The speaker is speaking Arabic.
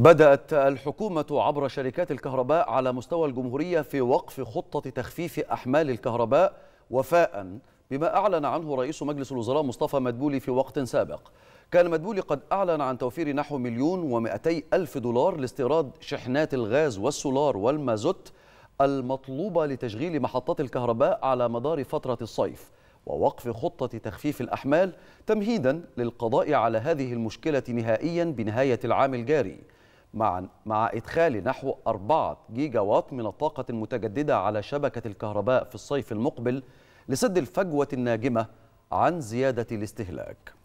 بدأت الحكومة عبر شركات الكهرباء على مستوى الجمهورية في وقف خطة تخفيف أحمال الكهرباء وفاء بما أعلن عنه رئيس مجلس الوزراء مصطفى مدبولي في وقت سابق كان مدبولي قد أعلن عن توفير نحو مليون ومئتي ألف دولار لاستيراد شحنات الغاز والسولار والمازوت المطلوبة لتشغيل محطات الكهرباء على مدار فترة الصيف ووقف خطة تخفيف الأحمال تمهيدا للقضاء على هذه المشكلة نهائيا بنهاية العام الجاري مع مع إدخال نحو 4 جيجا وات من الطاقة المتجددة على شبكة الكهرباء في الصيف المقبل لسد الفجوة الناجمة عن زيادة الاستهلاك